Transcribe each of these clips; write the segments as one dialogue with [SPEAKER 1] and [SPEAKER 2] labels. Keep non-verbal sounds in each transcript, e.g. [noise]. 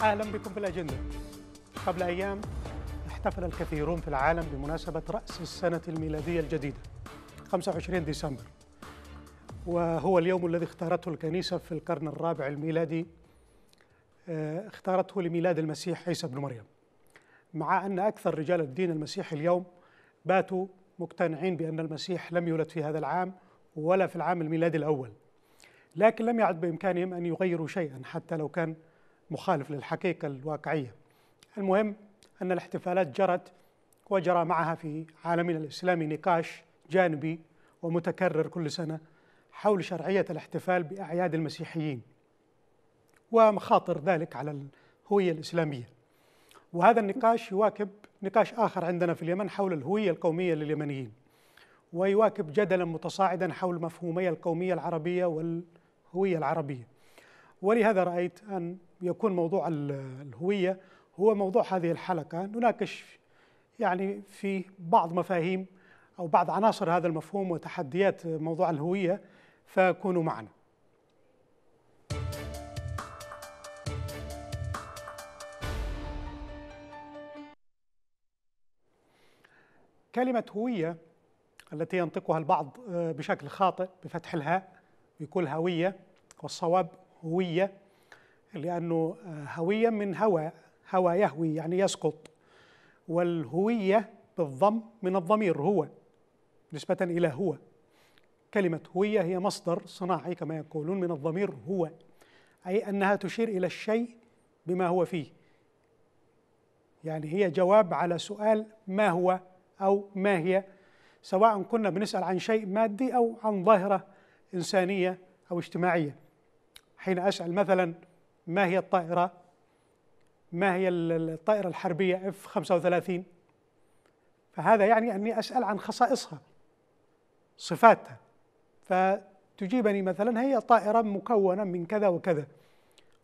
[SPEAKER 1] أهلا بكم في الأجندة قبل أيام احتفل الكثيرون في العالم بمناسبة رأس السنة الميلادية الجديدة 25 ديسمبر وهو اليوم الذي اختارته الكنيسة في القرن الرابع الميلادي آه، اختارته لميلاد المسيح عيسى بن مريم مع أن أكثر رجال الدين المسيحي اليوم باتوا مقتنعين بأن المسيح لم يولد في هذا العام ولا في العام الميلادي الأول لكن لم يعد بإمكانهم أن يغيروا شيئا حتى لو كان مخالف للحقيقة الواقعية المهم أن الاحتفالات جرت وجرى معها في عالمنا الإسلامي نقاش جانبي ومتكرر كل سنة حول شرعية الاحتفال بأعياد المسيحيين ومخاطر ذلك على الهوية الإسلامية وهذا النقاش يواكب نقاش آخر عندنا في اليمن حول الهوية القومية لليمنيين ويواكب جدلا متصاعدا حول مفهومي القومية العربية والهوية العربية ولهذا رأيت أن يكون موضوع الهوية هو موضوع هذه الحلقة نناقش يعني في بعض مفاهيم أو بعض عناصر هذا المفهوم وتحديات موضوع الهوية فكونوا معنا كلمة هوية التي ينطقها البعض آه، بشكل خاطئ بفتح الهاء يقول هوية والصواب هوية لأنه آه، هوية من هوى هوى يهوي يعني يسقط والهوية بالضم من الضمير هو نسبة إلى هو كلمة هوية هي مصدر صناعي كما يقولون من الضمير هو أي أنها تشير إلى الشيء بما هو فيه يعني هي جواب على سؤال ما هو أو ما هي سواء كنا بنسأل عن شيء مادي أو عن ظاهرة إنسانية أو اجتماعية حين أسأل مثلا ما هي الطائرة ما هي الطائرة الحربية اف 35 فهذا يعني أني أسأل عن خصائصها صفاتها فتجيبني مثلا هي طائرة مكونة من كذا وكذا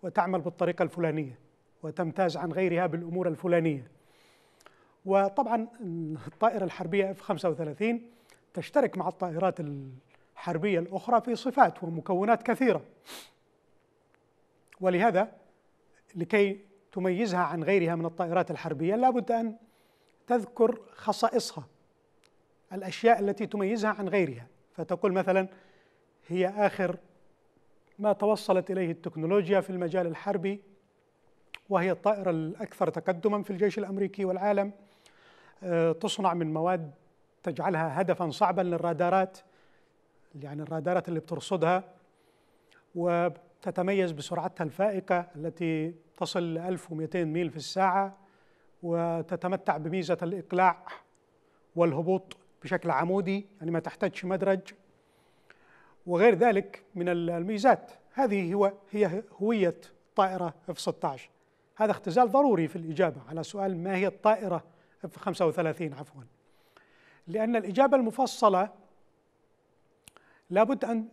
[SPEAKER 1] وتعمل بالطريقة الفلانية وتمتاز عن غيرها بالأمور الفلانية وطبعا الطائرة الحربية اف 35 تشترك مع الطائرات الحربية الأخرى في صفات ومكونات كثيرة ولهذا لكي تميزها عن غيرها من الطائرات الحربية لابد أن تذكر خصائصها الأشياء التي تميزها عن غيرها فتقول مثلا هي آخر ما توصلت إليه التكنولوجيا في المجال الحربي وهي الطائرة الأكثر تقدما في الجيش الأمريكي والعالم آه، تصنع من مواد تجعلها هدفا صعبا للرادارات يعني الرادارات اللي بترصدها تتميز بسرعتها الفائقة التي تصل ل 1200 ميل في الساعة وتتمتع بميزة الإقلاع والهبوط بشكل عمودي يعني ما تحتاجش مدرج وغير ذلك من الميزات هذه هو هي هوية طائرة اف 16 هذا اختزال ضروري في الإجابة على سؤال ما هي الطائرة اف 35 عفوا لأن الإجابة المفصلة لابد أن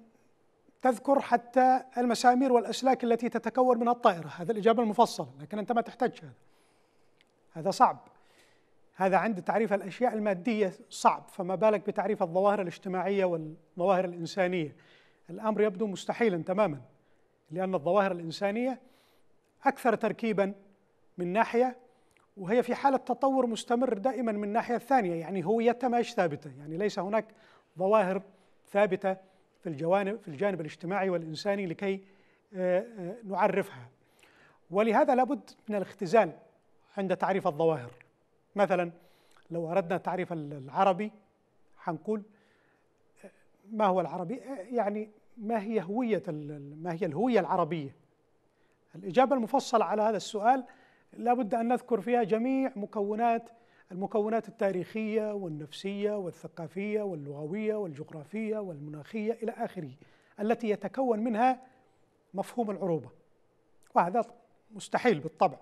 [SPEAKER 1] تذكر حتى المسامير والأسلاك التي تتكون من الطائرة هذا الإجابة المفصلة لكن أنت ما تحتاج هذا هذا صعب هذا عند تعريف الأشياء المادية صعب فما بالك بتعريف الظواهر الاجتماعية والظواهر الإنسانية الأمر يبدو مستحيلا تماما لأن الظواهر الإنسانية أكثر تركيبا من ناحية وهي في حالة تطور مستمر دائما من الناحية الثانية يعني هويتها ماهيش ثابتة يعني ليس هناك ظواهر ثابتة في الجوانب في الجانب الاجتماعي والإنساني لكي آه، آه، نعرفها ولهذا لابد من الاختزال عند تعريف الظواهر مثلا لو أردنا تعريف العربي حنقول آه، ما هو العربي يعني ما هي هوية ما هي الهوية العربية الإجابة المفصلة على هذا السؤال لابد أن نذكر فيها جميع مكونات المكونات التاريخية والنفسية والثقافية واللغوية والجغرافية والمناخية إلى آخره التي يتكون منها مفهوم العروبة وهذا مستحيل بالطبع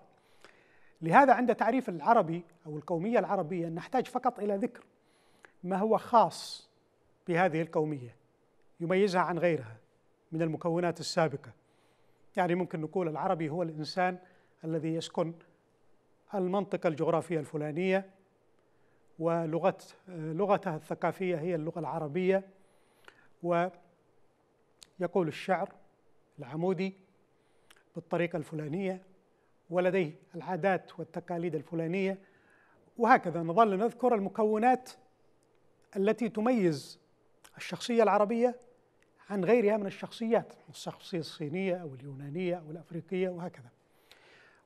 [SPEAKER 1] لهذا عند تعريف العربي أو القومية العربية نحتاج فقط إلى ذكر ما هو خاص بهذه القومية يميزها عن غيرها من المكونات السابقة يعني ممكن نقول العربي هو الإنسان الذي يسكن المنطقة الجغرافية الفلانية ولغة لغتها الثقافية هي اللغة العربية ويقول الشعر العمودي بالطريقة الفلانية ولديه العادات والتقاليد الفلانية وهكذا نظل نذكر المكونات التي تميز الشخصية العربية عن غيرها من الشخصيات الشخصية الصينية أو اليونانية أو الأفريقية وهكذا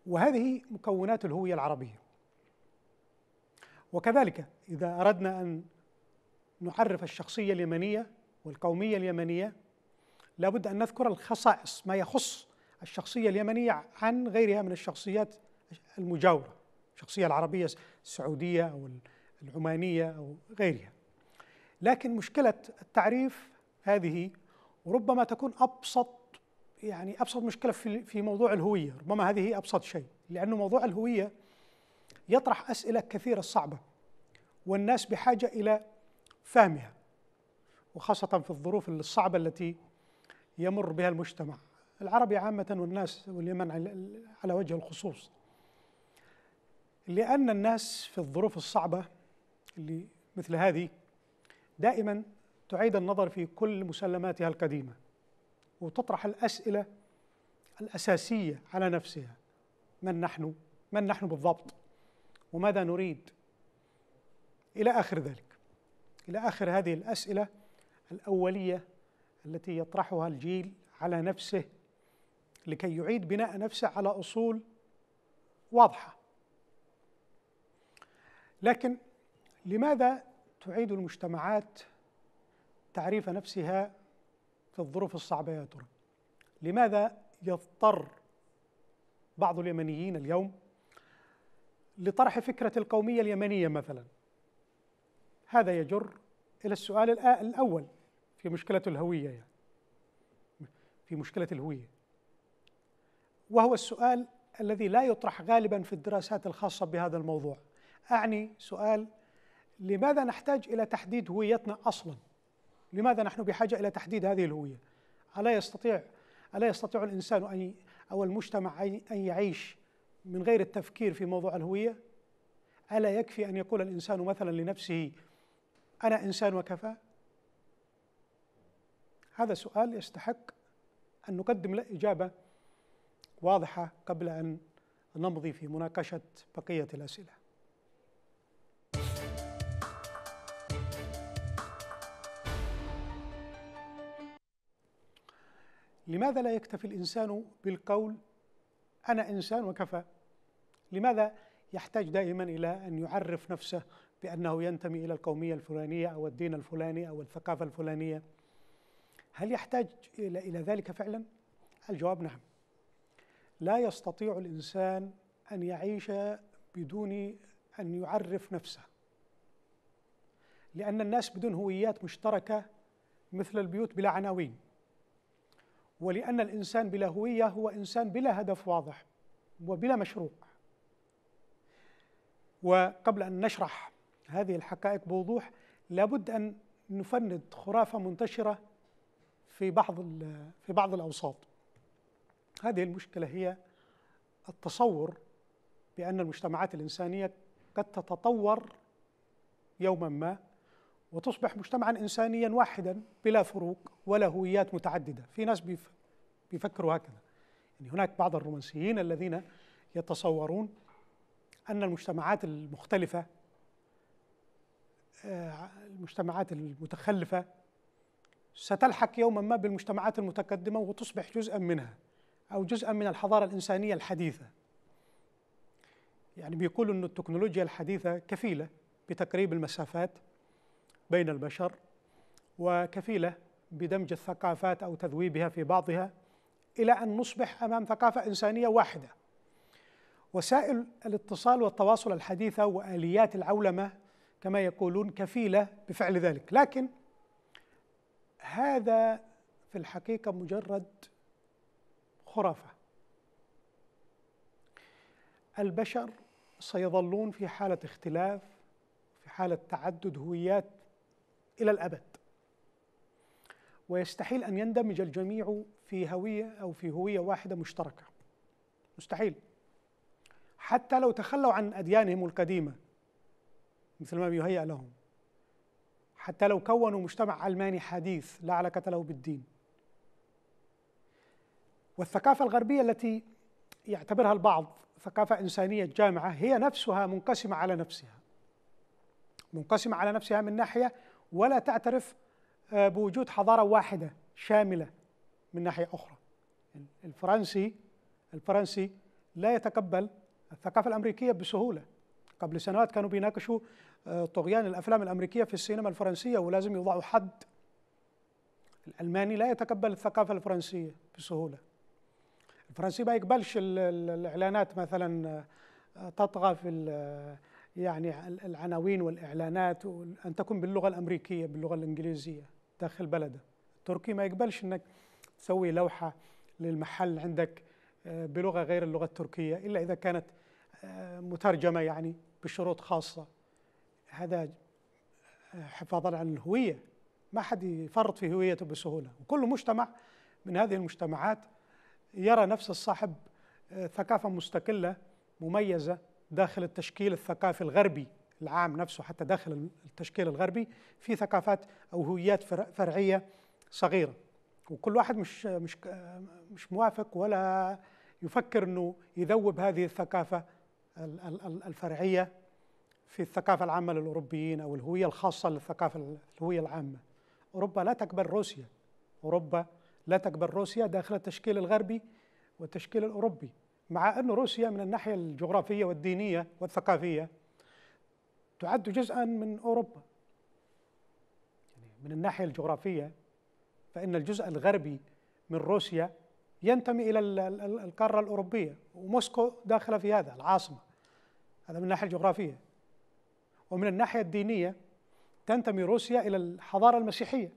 [SPEAKER 1] وهذه مكونات الهوية العربية وكذلك إذا أردنا أن نعرف الشخصية اليمنية والقومية اليمنية لابد أن نذكر الخصائص ما يخص الشخصية اليمنية عن غيرها من الشخصيات المجاورة الشخصية العربية السعودية أو العمانية أو غيرها لكن مشكلة التعريف هذه ربما تكون أبسط يعني أبسط مشكلة في موضوع الهوية ربما هذه أبسط شيء لأنه موضوع الهوية يطرح أسئلة كثيرة صعبة والناس بحاجة إلى فهمها وخاصة في الظروف الصعبة التي يمر بها المجتمع العربي عامة والناس واليمن على وجه الخصوص لأن الناس في الظروف الصعبة اللي مثل هذه دائما تعيد النظر في كل مسلماتها القديمة وتطرح الأسئلة الأساسية على نفسها من نحن؟ من نحن بالضبط؟ وماذا نريد الى اخر ذلك الى اخر هذه الاسئله الاوليه التي يطرحها الجيل على نفسه لكي يعيد بناء نفسه على اصول واضحه لكن لماذا تعيد المجتمعات تعريف نفسها في الظروف الصعبه يا ترى لماذا يضطر بعض اليمنيين اليوم لطرح فكرة القومية اليمنية مثلا هذا يجر إلى السؤال الأول في مشكلة الهوية يعني في مشكلة الهوية وهو السؤال الذي لا يطرح غالبا في الدراسات الخاصة بهذا الموضوع أعني سؤال لماذا نحتاج إلى تحديد هويتنا أصلا لماذا نحن بحاجة إلى تحديد هذه الهوية ألا يستطيع ألا يستطيع الإنسان أن أو المجتمع أن يعيش من غير التفكير في موضوع الهويه الا يكفي ان يقول الانسان مثلا لنفسه انا انسان وكفى هذا سؤال يستحق ان نقدم له اجابه واضحه قبل ان نمضي في مناقشه بقيه الاسئله لماذا لا يكتفي الانسان بالقول انا انسان وكفى لماذا يحتاج دائما إلى أن يعرف نفسه بأنه ينتمي إلى القومية الفلانية أو الدين الفلاني أو الثقافة الفلانية هل يحتاج إلى ذلك فعلا؟ الجواب نعم لا يستطيع الإنسان أن يعيش بدون أن يعرف نفسه لأن الناس بدون هويات مشتركة مثل البيوت بلا عناوين ولأن الإنسان بلا هوية هو إنسان بلا هدف واضح وبلا مشروع وقبل أن نشرح هذه الحقائق بوضوح لابد أن نفند خرافة منتشرة في بعض في بعض الأوساط هذه المشكلة هي التصور بأن المجتمعات الإنسانية قد تتطور يوما ما وتصبح مجتمعا إنسانيا واحدا بلا فروق ولا هويات متعددة في ناس بيفكروا هكذا يعني هناك بعض الرومانسيين الذين يتصورون أن المجتمعات المختلفة آه، المجتمعات المتخلفة ستلحق يوما ما بالمجتمعات المتقدمة وتصبح جزءا منها أو جزءا من الحضارة الإنسانية الحديثة يعني بيقولوا أن التكنولوجيا الحديثة كفيلة بتقريب المسافات بين البشر وكفيلة بدمج الثقافات أو تذويبها في بعضها إلى أن نصبح أمام ثقافة إنسانية واحدة وسائل الاتصال والتواصل الحديثة وآليات العولمة كما يقولون كفيلة بفعل ذلك لكن هذا في الحقيقة مجرد خرافة البشر سيظلون في حالة اختلاف في حالة تعدد هويات إلى الأبد ويستحيل أن يندمج الجميع في هوية أو في هوية واحدة مشتركة مستحيل حتى لو تخلوا عن أديانهم القديمة مثل ما يهيأ لهم حتى لو كونوا مجتمع علماني حديث لا علاقة له بالدين والثقافة الغربية التي يعتبرها البعض ثقافة إنسانية جامعة هي نفسها منقسمة على نفسها منقسمة على نفسها من ناحية ولا تعترف آه، بوجود حضارة واحدة شاملة من ناحية أخرى الفرنسي الفرنسي لا يتقبل الثقافه الامريكيه بسهوله قبل سنوات كانوا بيناقشوا آه، طغيان الافلام الامريكيه في السينما الفرنسيه ولازم يوضعوا حد الالماني لا يتقبل الثقافه الفرنسيه بسهوله الفرنسي ما يقبلش الاعلانات مثلا آه، تطغى في آه، يعني العناوين والاعلانات ان تكون باللغه الامريكيه باللغه الانجليزيه داخل بلده التركي ما يقبلش انك تسوي لوحه للمحل عندك بلغه غير اللغه التركيه الا اذا كانت مترجمه يعني بشروط خاصه هذا آه، حفاظا على الهويه ما حد يفرط في هويته بسهوله وكل مجتمع من هذه المجتمعات يرى نفس الصاحب آه، ثقافه مستقله مميزه داخل التشكيل الثقافي الغربي العام نفسه حتى داخل التشكيل الغربي في ثقافات او هويات فرعيه صغيره وكل واحد مش مش آه، مش موافق ولا يفكر انه يذوب هذه الثقافه الفرعية في الثقافة العامة للأوروبيين أو الهوية الخاصة للثقافة الهوية العامة أوروبا لا تقبل روسيا أوروبا لا تقبل روسيا داخل التشكيل الغربي والتشكيل الأوروبي مع أن روسيا من الناحية الجغرافية والدينية والثقافية تعد جزءا من أوروبا يعني من الناحية الجغرافية فإن الجزء الغربي من روسيا ينتمي إلى القارة الأوروبية وموسكو داخلة في هذا العاصمة هذا من الناحيه الجغرافيه ومن الناحيه الدينيه تنتمي روسيا الى الحضاره المسيحيه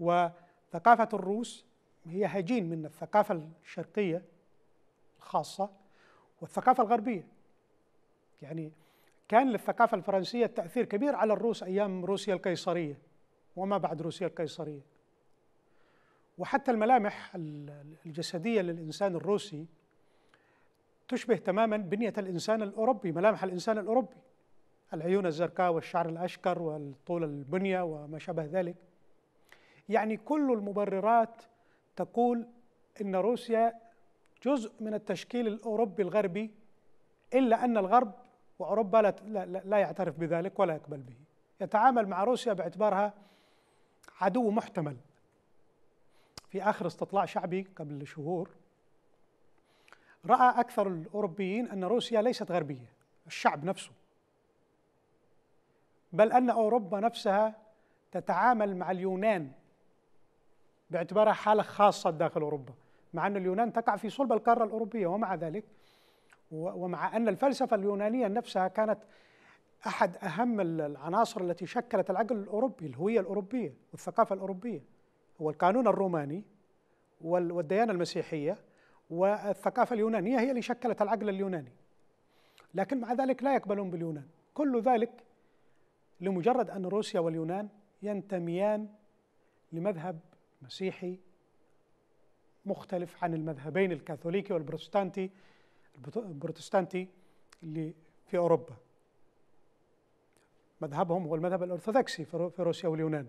[SPEAKER 1] وثقافه الروس هي هجين من الثقافه الشرقيه الخاصه والثقافه الغربيه يعني كان للثقافه الفرنسيه تاثير كبير على الروس ايام روسيا القيصريه وما بعد روسيا القيصريه وحتى الملامح الجسديه للانسان الروسي تشبه تماما بنية الإنسان الأوروبي ملامح الإنسان الأوروبي العيون الزرقاء والشعر الأشكر والطول البنية وما شابه ذلك يعني كل المبررات تقول إن روسيا جزء من التشكيل الأوروبي الغربي إلا أن الغرب وأوروبا لا, لا, لا يعترف بذلك ولا يقبل به يتعامل مع روسيا باعتبارها عدو محتمل في آخر استطلاع شعبي قبل شهور راى اكثر الاوروبيين ان روسيا ليست غربيه الشعب نفسه بل ان اوروبا نفسها تتعامل مع اليونان باعتبارها حاله خاصه داخل اوروبا مع ان اليونان تقع في صلب القاره الاوروبيه ومع ذلك ومع ان الفلسفه اليونانيه نفسها كانت احد اهم العناصر التي شكلت العقل الاوروبي الهويه الاوروبيه والثقافه الاوروبيه هو القانون الروماني والديانه المسيحيه والثقافة اليونانية هي اللي شكلت العقل اليوناني لكن مع ذلك لا يقبلون باليونان كل ذلك لمجرد أن روسيا واليونان ينتميان لمذهب مسيحي مختلف عن المذهبين الكاثوليكي والبروتستانتي البروتستانتي اللي في أوروبا مذهبهم هو المذهب الأرثوذكسي في روسيا واليونان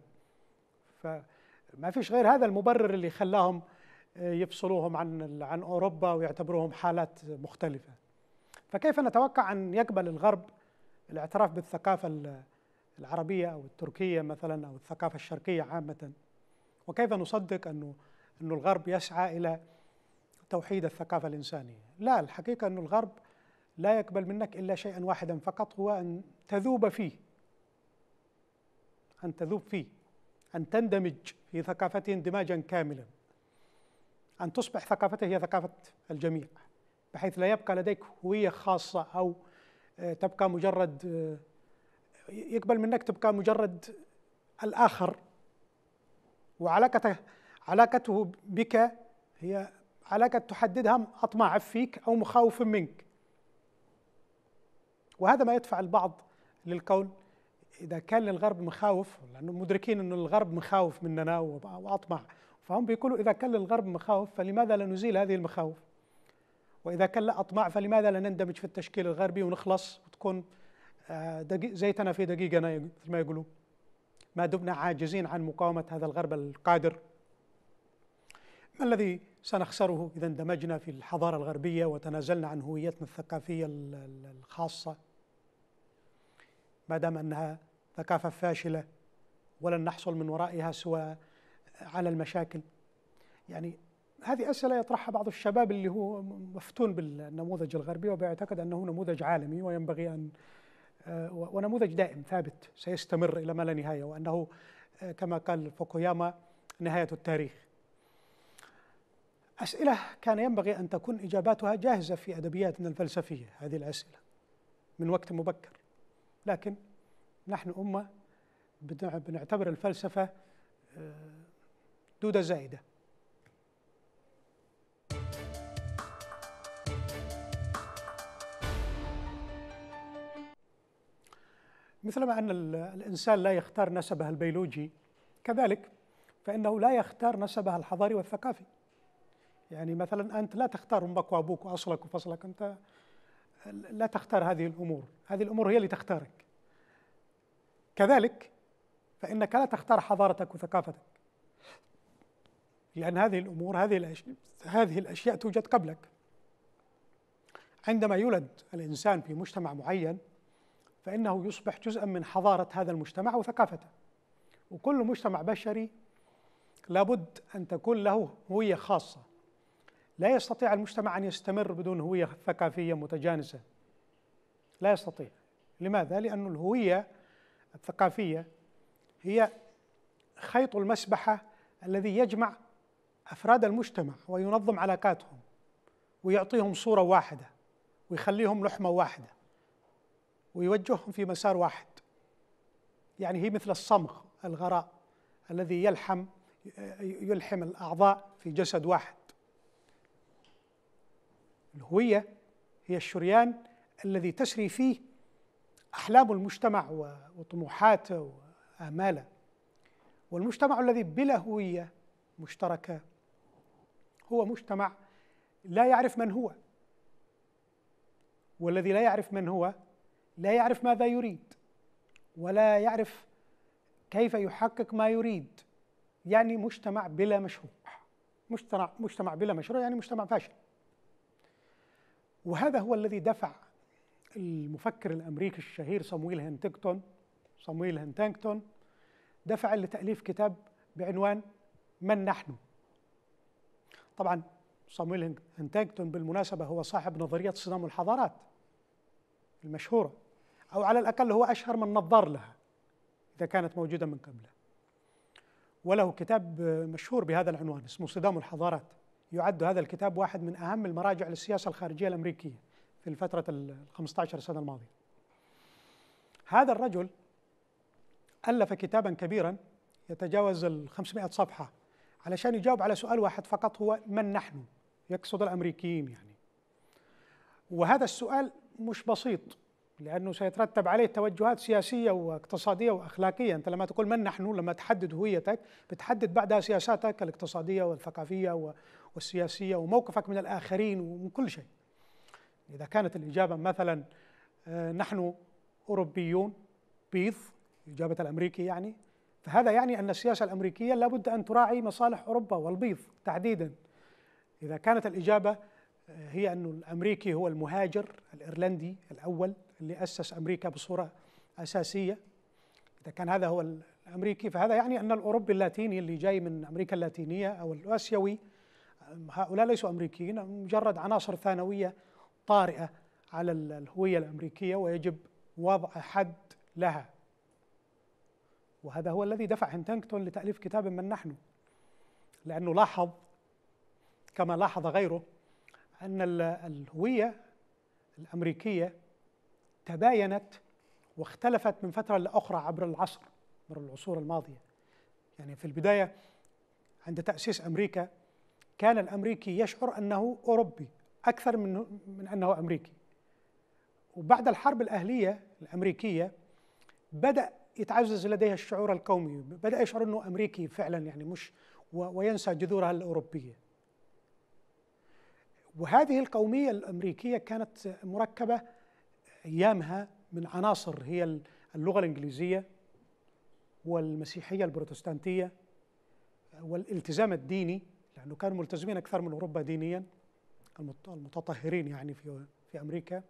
[SPEAKER 1] فما فيش غير هذا المبرر اللي خلاهم يفصلوهم عن عن اوروبا ويعتبروهم حالات مختلفه. فكيف نتوقع ان يقبل الغرب الاعتراف بالثقافه العربيه او التركيه مثلا او الثقافه الشرقيه عامه؟ وكيف نصدق انه انه الغرب يسعى الى توحيد الثقافه الانسانيه؟ لا الحقيقه انه الغرب لا يقبل منك الا شيئا واحدا فقط هو ان تذوب فيه. ان تذوب فيه، ان تندمج في ثقافته اندماجا كاملا. أن تصبح ثقافته هي ثقافة الجميع بحيث لا يبقى لديك هوية خاصة أو آه، تبقى مجرد آه، يقبل منك تبقى مجرد الآخر وعلاقته علاقته بك هي علاقة تحددها أطماع فيك أو مخاوف منك وهذا ما يدفع البعض للقول إذا كان للغرب مخاوف لأنه مدركين أن الغرب مخاوف مننا وأطمع فهم بيقولوا إذا كان للغرب مخاوف فلماذا لا نزيل هذه المخاوف وإذا كان لا أطماع فلماذا لا نندمج في التشكيل الغربي ونخلص وتكون آه، زيتنا في دقيقة مثل ما يقولوا ما دمنا عاجزين عن مقاومة هذا الغرب القادر ما الذي سنخسره إذا اندمجنا في الحضارة الغربية وتنازلنا عن هويتنا الثقافية الخاصة ما دام أنها ثقافة فاشلة ولن نحصل من ورائها سوى على المشاكل يعني هذه أسئلة يطرحها بعض الشباب اللي هو مفتون بالنموذج الغربي وبيعتقد أنه نموذج عالمي وينبغي أن آه، ونموذج دائم ثابت سيستمر إلى ما لا نهاية وأنه آه، كما قال فوكوياما نهاية التاريخ أسئلة كان ينبغي أن تكون إجاباتها جاهزة في أدبياتنا الفلسفية هذه الأسئلة من وقت مبكر لكن نحن أمة بنعتبر الفلسفة آه، دودة زايدة مثلما أن الإنسان لا يختار نسبه البيولوجي كذلك فإنه لا يختار نسبه الحضاري والثقافي يعني مثلا أنت لا تختار أمك وأبوك وأصلك وفصلك أنت لا تختار هذه الأمور هذه الأمور هي اللي تختارك كذلك فإنك لا تختار حضارتك وثقافتك لأن هذه الأمور هذه الأشياء, هذه الأشياء توجد قبلك عندما يولد الإنسان في مجتمع معين فإنه يصبح جزءا من حضارة هذا المجتمع وثقافته وكل مجتمع بشري لابد أن تكون له هوية خاصة لا يستطيع المجتمع أن يستمر بدون هوية ثقافية متجانسة لا يستطيع لماذا؟ لأن الهوية الثقافية هي خيط المسبحة الذي يجمع افراد المجتمع وينظم علاقاتهم ويعطيهم صوره واحده ويخليهم لحمه واحده ويوجههم في مسار واحد يعني هي مثل الصمغ الغراء الذي يلحم يلحم الاعضاء في جسد واحد الهويه هي الشريان الذي تسري فيه احلام المجتمع وطموحاته واماله والمجتمع الذي بلا هويه مشتركه هو مجتمع لا يعرف من هو والذي لا يعرف من هو لا يعرف ماذا يريد ولا يعرف كيف يحقق ما يريد يعني مجتمع بلا مشروع مجتمع مجتمع بلا مشروع يعني مجتمع فاشل وهذا هو الذي دفع المفكر الامريكي الشهير صمويل هانتنجتون صمويل هانتنجتون دفع لتاليف كتاب بعنوان من نحن طبعا صامويل هنتاجتون بالمناسبة هو صاحب نظرية صدام الحضارات المشهورة أو على الأقل هو أشهر من نظر لها إذا كانت موجودة من قبله وله كتاب مشهور بهذا العنوان اسمه صدام الحضارات يعد هذا الكتاب واحد من أهم المراجع للسياسة الخارجية الأمريكية في الفترة ال 15 سنة الماضية هذا الرجل ألف كتابا كبيرا يتجاوز ال 500 صفحة علشان يجاوب على سؤال واحد فقط هو من نحن يقصد الأمريكيين يعني وهذا السؤال مش بسيط لأنه سيترتب عليه توجهات سياسية واقتصادية وأخلاقية أنت لما تقول من نحن لما تحدد هويتك بتحدد بعدها سياساتك الاقتصادية والثقافية والسياسية وموقفك من الآخرين ومن كل شيء إذا كانت الإجابة مثلا آه، نحن أوروبيون بيض إجابة الأمريكي يعني فهذا يعني أن السياسة الأمريكية لابد أن تراعي مصالح أوروبا والبيض تحديدا إذا كانت الإجابة آه، هي أن الأمريكي هو المهاجر الإيرلندي الأول اللي أسس أمريكا بصورة أساسية إذا كان هذا هو الأمريكي فهذا يعني أن الأوروبي اللاتيني اللي جاي من أمريكا اللاتينية أو الآسيوي آه، هؤلاء ليسوا أمريكيين مجرد عناصر ثانوية طارئة على الهوية الأمريكية ويجب وضع حد لها وهذا هو الذي دفع هنتنكتون لتأليف كتاب من نحن لأنه لاحظ كما لاحظ غيره أن الهوية الأمريكية تباينت واختلفت من فترة لأخرى عبر العصر عبر العصور الماضية يعني في البداية عند تأسيس أمريكا كان الأمريكي يشعر أنه أوروبي أكثر من, من أنه أمريكي وبعد الحرب الأهلية الأمريكية بدأ يتعزز لديها الشعور القومي بدأ يشعر أنه أمريكي فعلا يعني مش وينسى جذورها الأوروبية وهذه القومية الأمريكية كانت مركبة أيامها من عناصر هي اللغة الإنجليزية والمسيحية البروتستانتية والالتزام الديني لأنه كانوا ملتزمين أكثر من أوروبا دينيا المتطهرين يعني في في أمريكا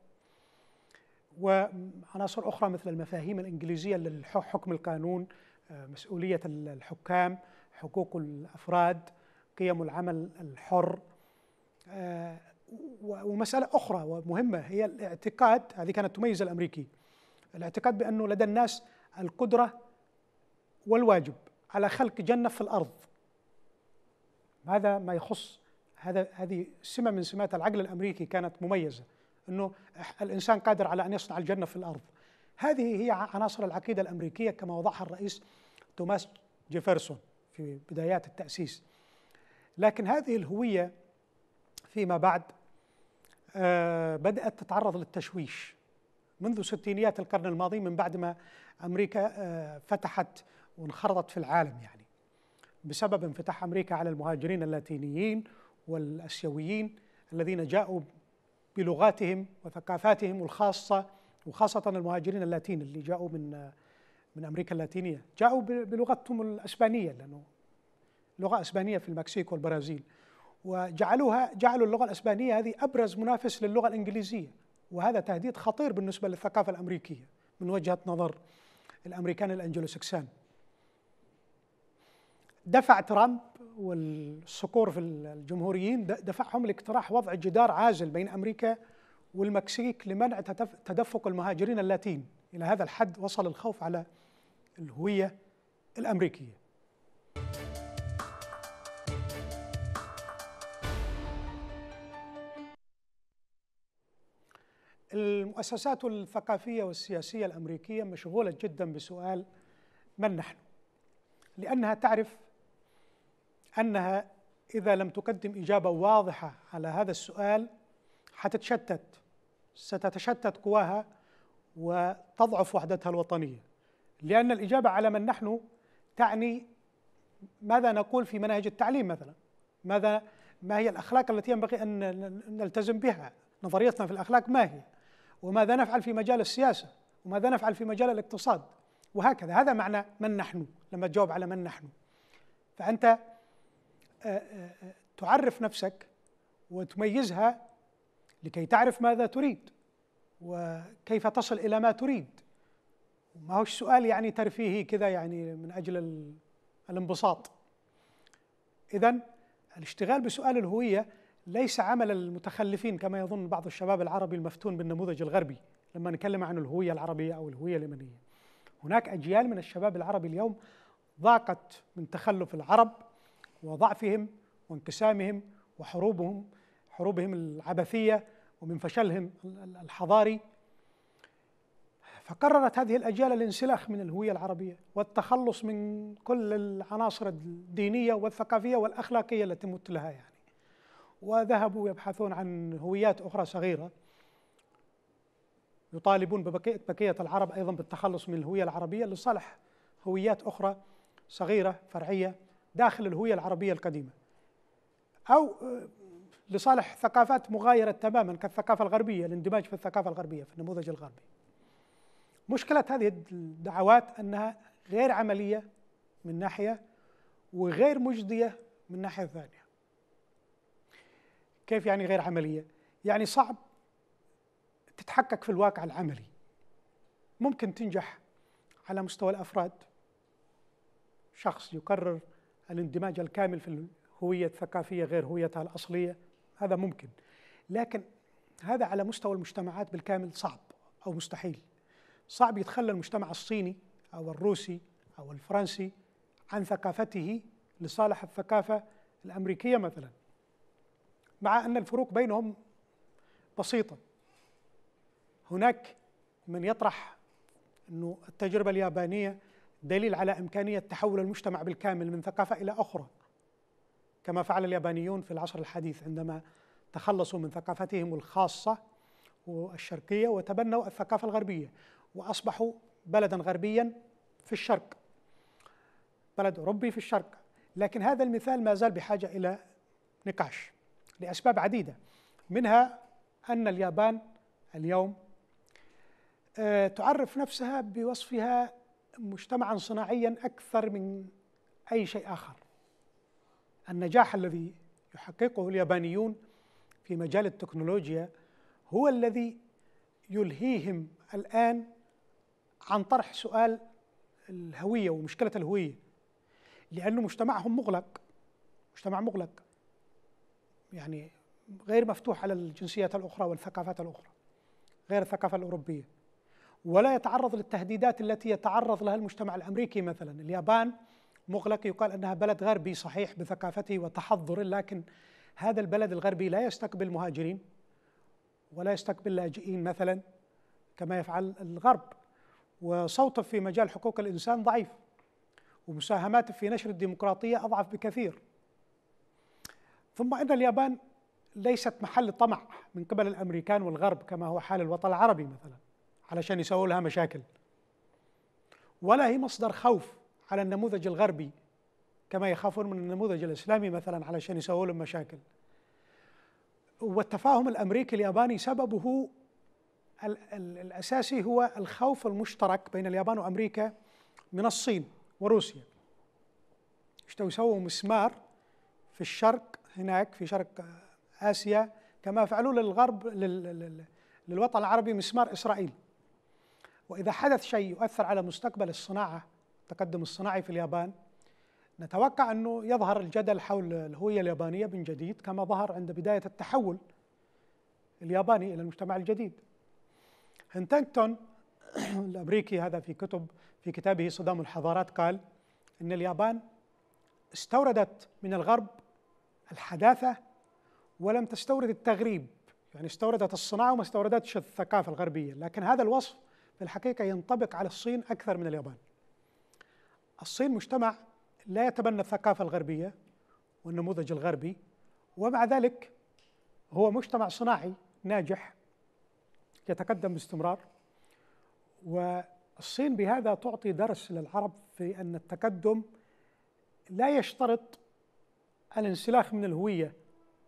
[SPEAKER 1] وعناصر أخرى مثل المفاهيم الإنجليزية للحكم القانون آه، مسؤولية الحكام حقوق الأفراد قيم العمل الحر آه، ومسألة أخرى ومهمة هي الاعتقاد هذه كانت تميز الأمريكي الاعتقاد بأنه لدى الناس القدرة والواجب على خلق جنة في الأرض هذا ما يخص هذا هذه سمة من سمات العقل الأمريكي كانت مميزة انه الانسان قادر على ان يصنع الجنه في الارض هذه هي عناصر العقيده الامريكيه كما وضعها الرئيس توماس جيفرسون في بدايات التاسيس لكن هذه الهويه فيما بعد آه، بدات تتعرض للتشويش منذ ستينيات القرن الماضي من بعد ما امريكا آه، فتحت وانخرطت في العالم يعني بسبب انفتاح امريكا على المهاجرين اللاتينيين والاسيويين الذين جاءوا بلغاتهم وثقافاتهم الخاصة وخاصة المهاجرين اللاتين اللي جاءوا من من أمريكا اللاتينية جاءوا بلغتهم الإسبانية لأنه لغة إسبانية في المكسيك والبرازيل وجعلوها جعلوا اللغة الإسبانية هذه أبرز منافس للغة الإنجليزية وهذا تهديد خطير بالنسبة للثقافة الأمريكية من وجهة نظر الأمريكان الأنجلوسكسان دفع ترامب والصقور في الجمهوريين دفعهم لاقتراح وضع جدار عازل بين امريكا والمكسيك لمنع تدفق المهاجرين اللاتين الى هذا الحد وصل الخوف على الهويه الامريكيه المؤسسات الثقافيه والسياسيه الامريكيه مشغوله جدا بسؤال من نحن لانها تعرف أنها إذا لم تقدم إجابة واضحة على هذا السؤال حتتشتت ستتشتت قواها وتضعف وحدتها الوطنية لأن الإجابة على من نحن تعني ماذا نقول في مناهج التعليم مثلا ماذا ما هي الأخلاق التي ينبغي أن نلتزم بها نظريتنا في الأخلاق ما هي وماذا نفعل في مجال السياسة وماذا نفعل في مجال الاقتصاد وهكذا هذا معنى من نحن لما تجاوب على من نحن فأنت آه، آه، آه، تعرف نفسك وتميزها لكي تعرف ماذا تريد وكيف تصل الى ما تريد ما هوش سؤال يعني ترفيهي كذا يعني من اجل الانبساط اذا الاشتغال بسؤال الهويه ليس عمل المتخلفين كما يظن بعض الشباب العربي المفتون بالنموذج الغربي لما نتكلم عن الهويه العربيه او الهويه اليمنيه هناك اجيال من الشباب العربي اليوم ضاقت من تخلف العرب وضعفهم وانقسامهم وحروبهم حروبهم العبثية ومن فشلهم الحضاري فقررت هذه الأجيال الانسلاخ من الهوية العربية والتخلص من كل العناصر الدينية والثقافية والأخلاقية التي مت لها يعني وذهبوا يبحثون عن هويات أخرى صغيرة يطالبون ببقية العرب أيضا بالتخلص من الهوية العربية لصالح هويات أخرى صغيرة فرعية داخل الهوية العربية القديمة أو آه، لصالح ثقافات مغايرة تماما كالثقافة الغربية الاندماج في الثقافة الغربية في النموذج الغربي مشكلة هذه الدعوات أنها غير عملية من ناحية وغير مجدية من ناحية ثانية كيف يعني غير عملية؟ يعني صعب تتحقق في الواقع العملي ممكن تنجح على مستوى الأفراد شخص يقرر الاندماج الكامل في الهوية الثقافية غير هويتها الأصلية هذا ممكن لكن هذا على مستوى المجتمعات بالكامل صعب أو مستحيل صعب يتخلى المجتمع الصيني أو الروسي أو الفرنسي عن ثقافته لصالح الثقافة الأمريكية مثلا مع أن الفروق بينهم بسيطة هناك من يطرح أنه التجربة اليابانية دليل على إمكانية تحول المجتمع بالكامل من ثقافة إلى أخرى كما فعل اليابانيون في العصر الحديث عندما تخلصوا من ثقافتهم الخاصة والشرقية وتبنوا الثقافة الغربية وأصبحوا بلدا غربيا في الشرق بلد أوروبي في الشرق لكن هذا المثال ما زال بحاجة إلى نقاش لأسباب عديدة منها أن اليابان اليوم آه، تعرف نفسها بوصفها مجتمعا صناعيا اكثر من اي شيء اخر النجاح الذي يحققه اليابانيون في مجال التكنولوجيا هو الذي يلهيهم الان عن طرح سؤال الهويه ومشكله الهويه لانه مجتمعهم مغلق مجتمع مغلق يعني غير مفتوح على الجنسيات الاخرى والثقافات الاخرى غير الثقافه الاوروبيه ولا يتعرض للتهديدات التي يتعرض لها المجتمع الامريكي مثلا، اليابان مغلق يقال انها بلد غربي صحيح بثقافته وتحضره لكن هذا البلد الغربي لا يستقبل مهاجرين ولا يستقبل لاجئين مثلا كما يفعل الغرب وصوته في مجال حقوق الانسان ضعيف ومساهماته في نشر الديمقراطيه اضعف بكثير ثم ان اليابان ليست محل طمع من قبل الامريكان والغرب كما هو حال الوطن العربي مثلا علشان يسووا لها مشاكل ولا هي مصدر خوف على النموذج الغربي كما يخافون من النموذج الاسلامي مثلا علشان يسووا لهم مشاكل والتفاهم الامريكي الياباني سببه الاساسي هو الخوف المشترك بين اليابان وامريكا من الصين وروسيا اشتوا يسووا مسمار في الشرق هناك في شرق اسيا كما فعلوا للغرب للوطن العربي مسمار اسرائيل وإذا حدث شيء يؤثر على مستقبل الصناعة التقدم الصناعي في اليابان نتوقع أنه يظهر الجدل حول الهوية اليابانية من جديد كما ظهر عند بداية التحول الياباني إلى المجتمع الجديد هنتنكتون [clears throat] الأمريكي هذا في كتب في كتابه صدام الحضارات قال أن اليابان استوردت من الغرب الحداثة ولم تستورد التغريب يعني استوردت الصناعة وما استوردتش الثقافة الغربية لكن هذا الوصف في الحقيقة ينطبق على الصين أكثر من اليابان الصين مجتمع لا يتبنى الثقافة الغربية والنموذج الغربي ومع ذلك هو مجتمع صناعي ناجح يتقدم باستمرار والصين بهذا تعطي درس للعرب في أن التقدم لا يشترط الانسلاخ من الهوية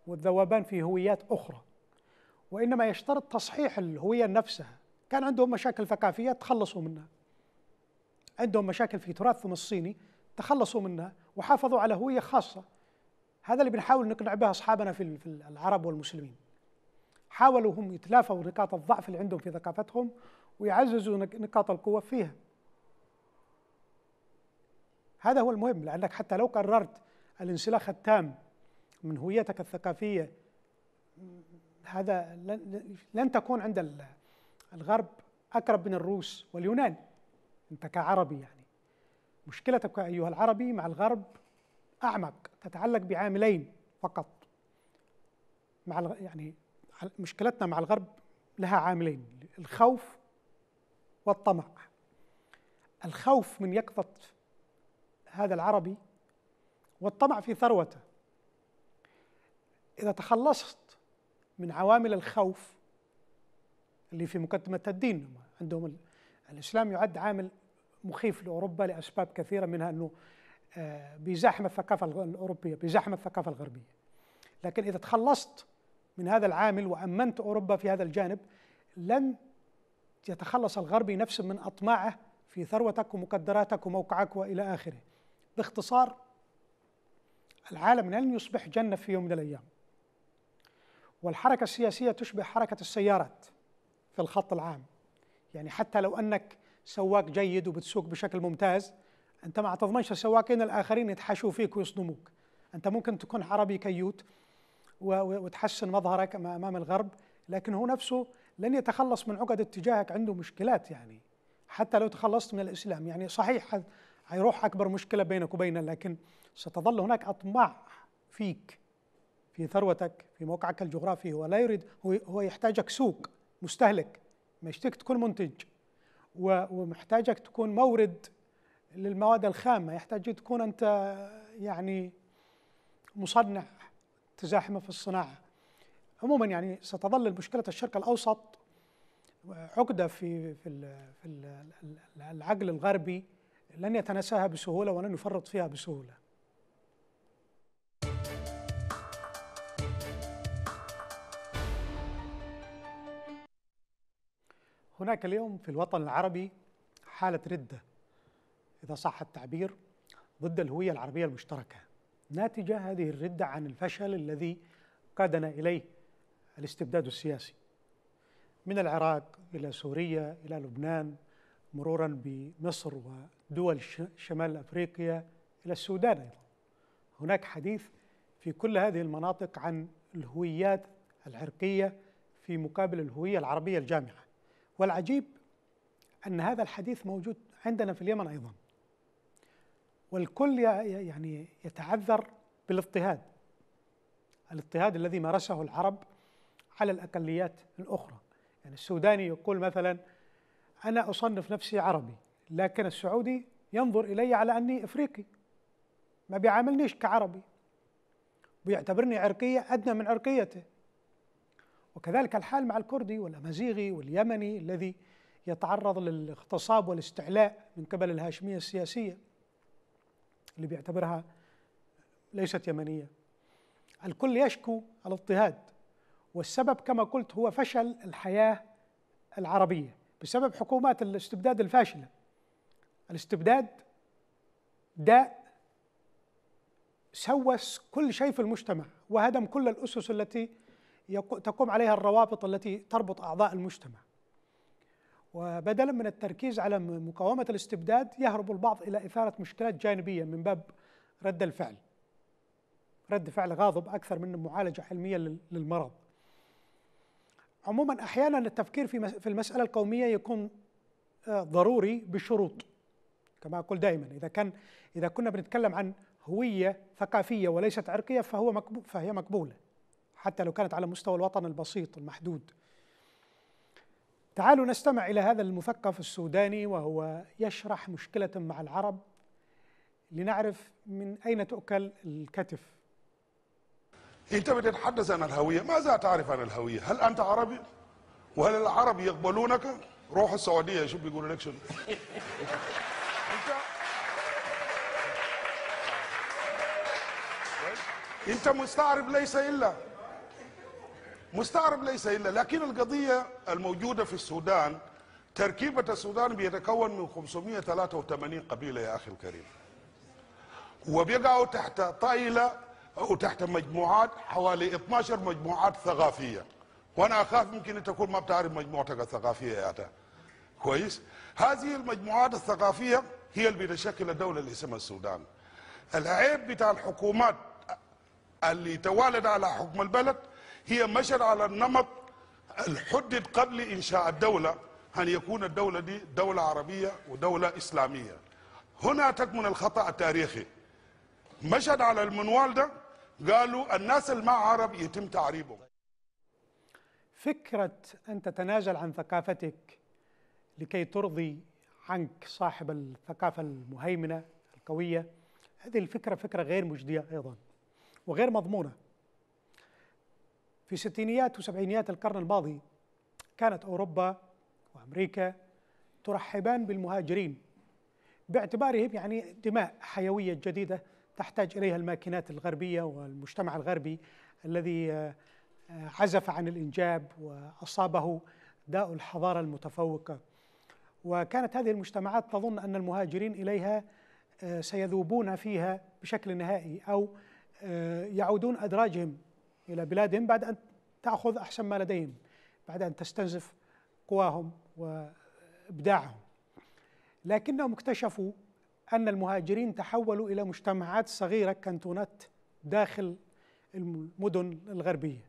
[SPEAKER 1] والذوبان في هويات أخرى وإنما يشترط تصحيح الهوية نفسها كان عندهم مشاكل ثقافيه تخلصوا منها عندهم مشاكل في تراثهم الصيني تخلصوا منها وحافظوا على هويه خاصه هذا اللي بنحاول نقنع به اصحابنا في العرب والمسلمين حاولوا هم يتلافوا نقاط الضعف اللي عندهم في ثقافتهم ويعززوا نقاط القوه فيها هذا هو المهم لانك حتى لو قررت الانسلاخ التام من هويتك الثقافيه هذا لن تكون عند الغرب أقرب من الروس واليونان أنت كعربي يعني مشكلتك أيها العربي مع الغرب أعمق تتعلق بعاملين فقط مع يعني مشكلتنا مع الغرب لها عاملين الخوف والطمع الخوف من يقظة هذا العربي والطمع في ثروته إذا تخلصت من عوامل الخوف اللي في مقدمة الدين عندهم الإسلام يعد عامل مخيف لأوروبا لأسباب كثيرة منها أنه آه، بيزاحم الثقافة الأوروبية بيزاحم الثقافة الغربية لكن إذا تخلصت من هذا العامل وأمنت أوروبا في هذا الجانب لن يتخلص الغربي نفسه من أطماعه في ثروتك ومقدراتك وموقعك وإلى آخره باختصار العالم لن يصبح جنة في يوم من الأيام والحركة السياسية تشبه حركة السيارات في الخط العام يعني حتى لو أنك سواق جيد وبتسوق بشكل ممتاز أنت ما تضمنش السواقين الآخرين يتحاشوا فيك ويصدموك أنت ممكن تكون عربي كيوت وتحسن مظهرك أمام الغرب لكن هو نفسه لن يتخلص من عقد اتجاهك عنده مشكلات يعني حتى لو تخلصت من الإسلام يعني صحيح هيروح أكبر مشكلة بينك وبينه لكن ستظل هناك أطماع فيك في ثروتك في موقعك الجغرافي هو لا يريد هو يحتاجك سوق مستهلك محتاج تكون منتج ومحتاجك تكون مورد للمواد الخامة يحتاج تكون أنت يعني مصنع تزاحمة في الصناعة عموما يعني ستظل مشكلة الشرق الأوسط عقدة في في في العقل الغربي لن يتناساها بسهولة ولن يفرط فيها بسهولة هناك اليوم في الوطن العربي حالة ردة إذا صح التعبير ضد الهوية العربية المشتركة ناتجة هذه الردة عن الفشل الذي قادنا إليه الاستبداد السياسي من العراق إلى سوريا إلى لبنان مرورا بمصر ودول شمال أفريقيا إلى السودان أيضا هناك حديث في كل هذه المناطق عن الهويات العرقية في مقابل الهوية العربية الجامعة والعجيب أن هذا الحديث موجود عندنا في اليمن أيضا والكل يعني يتعذر بالاضطهاد الاضطهاد الذي مارسه العرب على الأقليات الأخرى يعني السوداني يقول مثلا أنا أصنف نفسي عربي لكن السعودي ينظر إلي على أني إفريقي ما بيعاملنيش كعربي ويعتبرني عرقية أدنى من عرقيته وكذلك الحال مع الكردي والأمازيغي واليمني الذي يتعرض للاغتصاب والاستعلاء من قبل الهاشمية السياسية اللي بيعتبرها ليست يمنية الكل يشكو الاضطهاد والسبب كما قلت هو فشل الحياة العربية بسبب حكومات الاستبداد الفاشلة الاستبداد داء سوس كل شيء في المجتمع وهدم كل الأسس التي تقوم عليها الروابط التي تربط اعضاء المجتمع. وبدلا من التركيز على مقاومه الاستبداد يهرب البعض الى اثاره مشكلات جانبيه من باب رد الفعل. رد فعل غاضب اكثر من معالجه علميه للمرض. عموما احيانا التفكير في في المساله القوميه يكون آه، ضروري بشروط. كما اقول دائما اذا كان اذا كنا بنتكلم عن هويه ثقافيه وليست عرقيه فهو مقبول فهي مقبوله. حتى لو كانت على مستوى الوطن البسيط المحدود تعالوا نستمع إلى هذا المثقف السوداني وهو يشرح مشكلة مع العرب لنعرف من أين تؤكل الكتف
[SPEAKER 2] أنت بتتحدث عن الهوية ماذا تعرف عن الهوية هل أنت عربي وهل العرب يقبلونك روح السعودية شو بيقولوا لك شنو [laughs] أنت مستعرب ليس إلا مستغرب ليس إلا لكن القضية الموجودة في السودان تركيبة السودان بيتكون من 583 قبيلة يا أخي الكريم وبيقعوا تحت طائلة أو تحت مجموعات حوالي 12 مجموعات ثقافية وأنا أخاف يمكن أن تكون ما بتعرف مجموعتك الثقافية يا أتا كويس هذه المجموعات الثقافية هي اللي بتشكل الدولة اللي اسمها السودان العيب بتاع الحكومات اللي توالد على حكم البلد هي مشت على النمط الحدد قبل إنشاء الدولة أن يكون الدولة دي دولة عربية ودولة إسلامية هنا تكمن الخطأ التاريخي مشهد على المنوال ده قالوا الناس الما عرب يتم تعريبهم
[SPEAKER 1] فكرة أن تتنازل عن ثقافتك لكي ترضي عنك صاحب الثقافة المهيمنة القوية هذه الفكرة فكرة غير مجدية أيضا وغير مضمونة في ستينيات وسبعينيات القرن الماضي كانت أوروبا وأمريكا ترحبان بالمهاجرين باعتبارهم يعني دماء حيوية جديدة تحتاج إليها الماكينات الغربية والمجتمع الغربي الذي آه، عزف عن الإنجاب وأصابه داء الحضارة المتفوقة وكانت هذه المجتمعات تظن أن المهاجرين إليها آه، سيذوبون فيها بشكل نهائي أو آه، يعودون أدراجهم إلى بلادهم بعد أن تأخذ أحسن ما لديهم بعد أن تستنزف قواهم وإبداعهم لكنهم اكتشفوا أن المهاجرين تحولوا إلى مجتمعات صغيرة كانتونات داخل المدن الغربية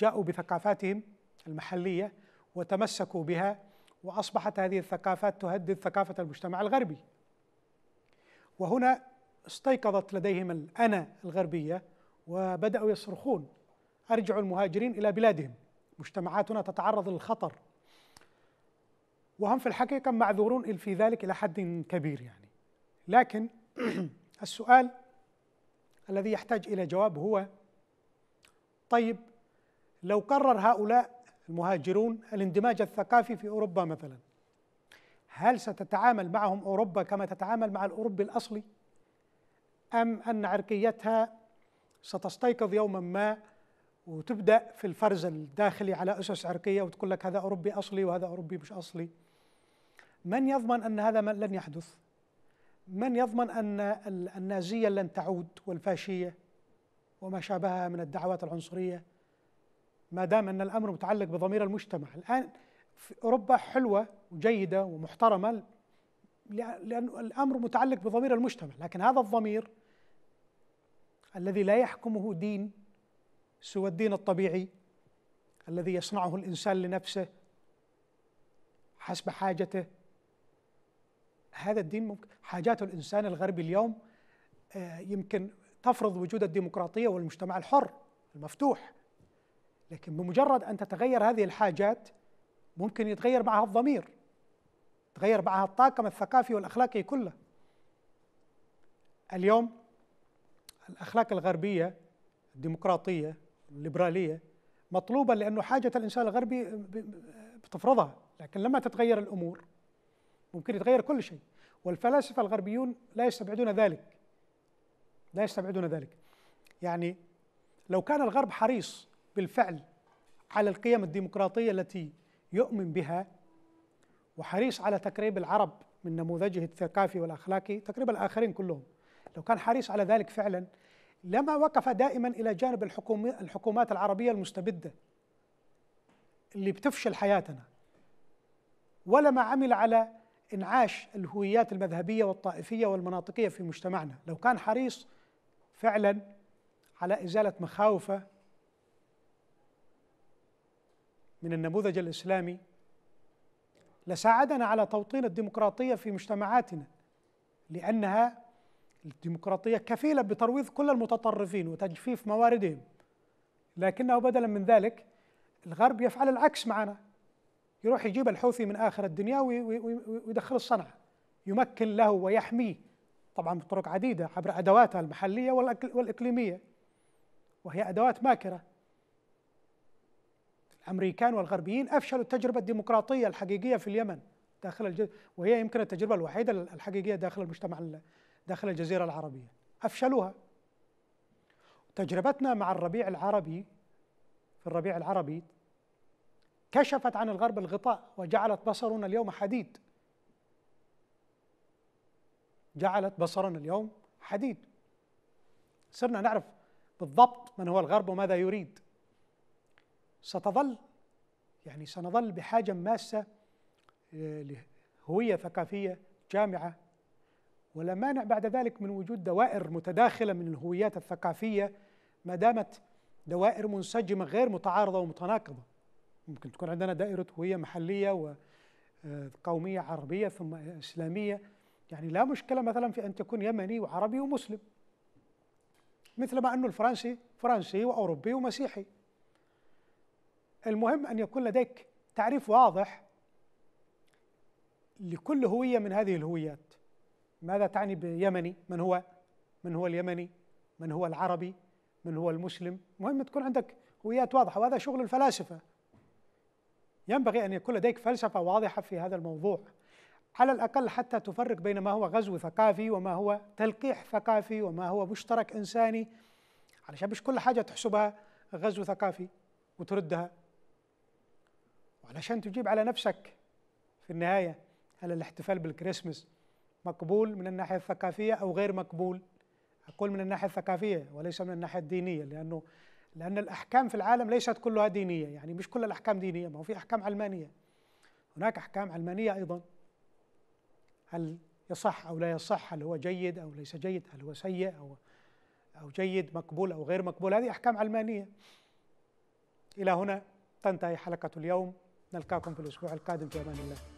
[SPEAKER 1] جاءوا بثقافاتهم المحلية وتمسكوا بها وأصبحت هذه الثقافات تهدد ثقافة المجتمع الغربي وهنا استيقظت لديهم الأنا الغربية وبدأوا يصرخون أرجعوا المهاجرين إلى بلادهم مجتمعاتنا تتعرض للخطر وهم في الحقيقة معذورون في ذلك إلى حد كبير يعني لكن [clears throat] السؤال الذي يحتاج إلى جواب هو طيب لو قرر هؤلاء المهاجرون الاندماج الثقافي في أوروبا مثلا هل ستتعامل معهم أوروبا كما تتعامل مع الأوروبي الأصلي أم أن عرقيتها ستستيقظ يوما ما وتبدا في الفرز الداخلي على اسس عرقيه وتقول لك هذا اوروبي اصلي وهذا اوروبي مش اصلي من يضمن ان هذا لن يحدث من يضمن ان النازيه لن تعود والفاشيه وما شابهها من الدعوات العنصريه ما دام ان الامر متعلق بضمير المجتمع الان في اوروبا حلوه وجيده ومحترمه لان الامر متعلق بضمير المجتمع لكن هذا الضمير الذي لا يحكمه دين سوى الدين الطبيعي الذي يصنعه الانسان لنفسه حسب حاجته هذا الدين ممكن حاجات الانسان الغربي اليوم آه، يمكن تفرض وجود الديمقراطيه والمجتمع الحر المفتوح لكن بمجرد ان تتغير هذه الحاجات ممكن يتغير معها الضمير تغير معها الطاقم الثقافي والاخلاقي كله اليوم الأخلاق الغربية الديمقراطية الليبرالية مطلوبة لأنه حاجة الإنسان الغربي بتفرضها لكن لما تتغير الأمور ممكن يتغير كل شيء والفلاسفة الغربيون لا يستبعدون ذلك لا يستبعدون ذلك يعني لو كان الغرب حريص بالفعل على القيم الديمقراطية التي يؤمن بها وحريص على تقريب العرب من نموذجه الثقافي والأخلاقي تقريب الآخرين كلهم لو كان حريص على ذلك فعلا لما وقف دائما إلى جانب الحكومات العربية المستبدة اللي بتفشل حياتنا ولما عمل على انعاش الهويات المذهبية والطائفية والمناطقية في مجتمعنا لو كان حريص فعلا على إزالة مخاوفه من النموذج الإسلامي لساعدنا على توطين الديمقراطية في مجتمعاتنا لأنها الديمقراطية كفيلة بترويض كل المتطرفين وتجفيف مواردهم لكنه بدلا من ذلك الغرب يفعل العكس معنا يروح يجيب الحوثي من آخر الدنيا ويدخله الصنعة يمكن له ويحميه طبعا بطرق عديدة عبر أدواتها المحلية والإقليمية وهي أدوات ماكرة الامريكان والغربيين افشلوا التجربه الديمقراطيه الحقيقيه في اليمن داخل الجزء وهي يمكن التجربه الوحيده الحقيقيه داخل المجتمع داخل الجزيرة العربية أفشلوها تجربتنا مع الربيع العربي في الربيع العربي كشفت عن الغرب الغطاء وجعلت بصرنا اليوم حديد جعلت بصرنا اليوم حديد صرنا نعرف بالضبط من هو الغرب وماذا يريد ستظل يعني سنظل بحاجة ماسة آه، لهوية ثقافية جامعة ولا مانع بعد ذلك من وجود دوائر متداخله من الهويات الثقافيه ما دامت دوائر منسجمه غير متعارضه ومتناقضه ممكن تكون عندنا دائره هويه محليه وقوميه آه، عربيه ثم اسلاميه يعني لا مشكله مثلا في ان تكون يمني وعربي ومسلم مثل ما انه الفرنسي فرنسي واوروبي ومسيحي المهم ان يكون لديك تعريف واضح لكل هويه من هذه الهويات ماذا تعني بيمني من هو من هو اليمني من هو العربي من هو المسلم مهم تكون عندك هويات واضحه وهذا شغل الفلاسفه ينبغي ان يكون لديك فلسفه واضحه في هذا الموضوع على الاقل حتى تفرق بين ما هو غزو ثقافي وما هو تلقيح ثقافي وما هو مشترك انساني علشان مش كل حاجه تحسبها غزو ثقافي وتردها وعلشان تجيب على نفسك في النهايه هل الاحتفال بالكريسماس مقبول من الناحية الثقافية أو غير مقبول أقول من الناحية الثقافية وليس من الناحية الدينية لأنه لأن الأحكام في العالم ليست كلها دينية يعني مش كل الأحكام دينية ما هو في أحكام علمانية هناك أحكام علمانية أيضا هل يصح أو لا يصح هل هو جيد أو ليس جيد هل هو سيء أو أو جيد مقبول أو غير مقبول هذه أحكام علمانية إلى هنا تنتهي حلقة اليوم نلقاكم في الأسبوع القادم في أمان الله